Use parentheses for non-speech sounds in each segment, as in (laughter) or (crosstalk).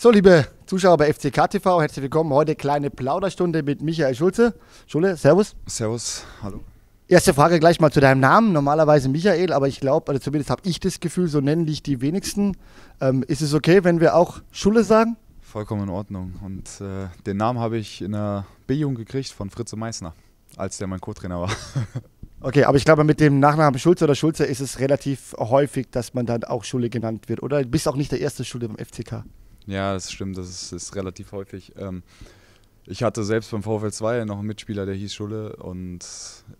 So, liebe Zuschauer bei FCK TV, herzlich willkommen. Heute kleine Plauderstunde mit Michael Schulze. Schule, Servus. Servus, hallo. Erste Frage gleich mal zu deinem Namen. Normalerweise Michael, aber ich glaube, also zumindest habe ich das Gefühl, so nennen dich die wenigsten. Ähm, ist es okay, wenn wir auch Schule sagen? Vollkommen in Ordnung. Und äh, den Namen habe ich in der b jung gekriegt von Fritze Meissner, als der mein Co-Trainer war. (laughs) Okay, aber ich glaube, mit dem Nachnamen Schulze oder Schulze ist es relativ häufig, dass man dann auch Schule genannt wird, oder? Du bist auch nicht der erste Schule beim FCK. Ja, das stimmt, das ist, ist relativ häufig. Ähm, ich hatte selbst beim VfL 2 noch einen Mitspieler, der hieß Schulle und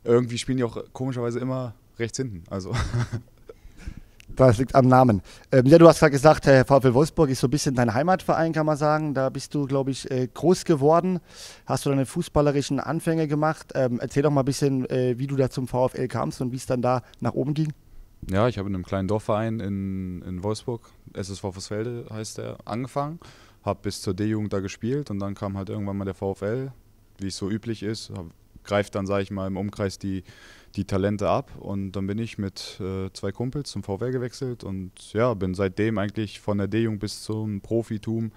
irgendwie spielen die auch komischerweise immer rechts hinten. Also. (laughs) Das liegt am Namen. Ähm, ja, du hast gerade gesagt, Herr äh, VfL Wolfsburg ist so ein bisschen dein Heimatverein, kann man sagen. Da bist du, glaube ich, äh, groß geworden. Hast du deine fußballerischen Anfänge gemacht? Ähm, erzähl doch mal ein bisschen, äh, wie du da zum VfL kamst und wie es dann da nach oben ging. Ja, ich habe in einem kleinen Dorfverein in, in Wolfsburg, SSV Vossfelde heißt der, angefangen. Habe bis zur D-Jugend da gespielt und dann kam halt irgendwann mal der VfL, wie es so üblich ist. Hab, greift dann, sage ich mal, im Umkreis die, die Talente ab. Und dann bin ich mit äh, zwei Kumpels zum VfL gewechselt und ja, bin seitdem eigentlich von der D-Jugend bis zum Profitum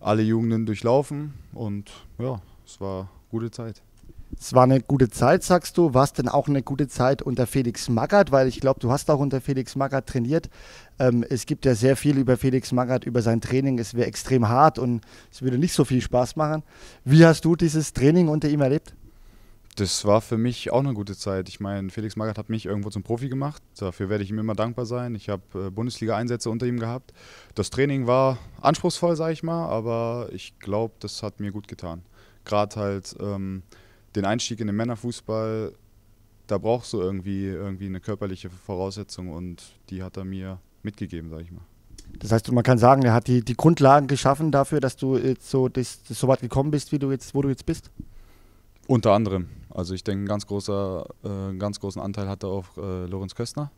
alle Jugenden durchlaufen. Und ja, es war gute Zeit. Es war eine gute Zeit, sagst du. War es denn auch eine gute Zeit unter Felix Magath? Weil ich glaube, du hast auch unter Felix Magath trainiert. Ähm, es gibt ja sehr viel über Felix Magath, über sein Training. Es wäre extrem hart und es würde nicht so viel Spaß machen. Wie hast du dieses Training unter ihm erlebt? Das war für mich auch eine gute Zeit. Ich meine, Felix Magath hat mich irgendwo zum Profi gemacht. Dafür werde ich ihm immer dankbar sein. Ich habe äh, Bundesliga-Einsätze unter ihm gehabt. Das Training war anspruchsvoll, sage ich mal, aber ich glaube, das hat mir gut getan. Gerade halt. Ähm, den Einstieg in den Männerfußball, da brauchst du irgendwie, irgendwie eine körperliche Voraussetzung und die hat er mir mitgegeben, sage ich mal. Das heißt, man kann sagen, er hat die, die Grundlagen geschaffen dafür, dass du jetzt so, das, so weit gekommen bist, wie du jetzt, wo du jetzt bist? Unter anderem. Also ich denke, ein ganz großer, äh, einen ganz großen Anteil hatte auch äh, Lorenz Köstner,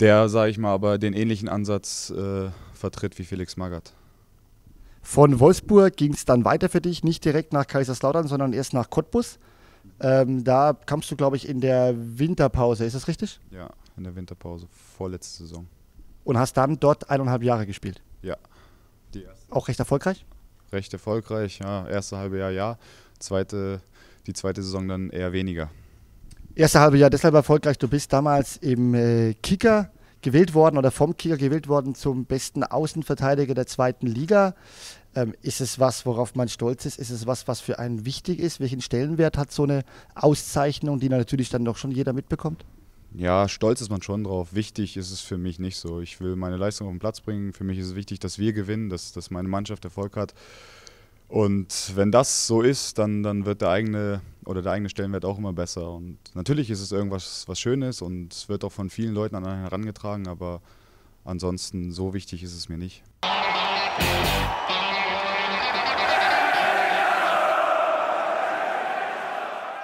der, sage ich mal, aber den ähnlichen Ansatz äh, vertritt wie Felix Magath. Von Wolfsburg ging es dann weiter für dich, nicht direkt nach Kaiserslautern, sondern erst nach Cottbus. Ähm, da kamst du, glaube ich, in der Winterpause, ist das richtig? Ja, in der Winterpause, vorletzte Saison. Und hast dann dort eineinhalb Jahre gespielt? Ja. Auch recht erfolgreich? Recht erfolgreich, ja. Erste halbe Jahr ja, zweite, die zweite Saison dann eher weniger. Erste halbe Jahr deshalb erfolgreich, du bist damals im äh, Kicker gewählt worden oder vom Kicker gewählt worden zum besten Außenverteidiger der zweiten Liga. Ähm, ist es was, worauf man stolz ist? Ist es was, was für einen wichtig ist? Welchen Stellenwert hat so eine Auszeichnung, die natürlich dann doch schon jeder mitbekommt? Ja, stolz ist man schon drauf. Wichtig ist es für mich nicht so. Ich will meine Leistung auf den Platz bringen. Für mich ist es wichtig, dass wir gewinnen, dass, dass meine Mannschaft Erfolg hat. Und wenn das so ist, dann, dann wird der eigene oder der eigene Stellenwert auch immer besser. Und natürlich ist es irgendwas, was Schönes und es wird auch von vielen Leuten an einen herangetragen, aber ansonsten so wichtig ist es mir nicht.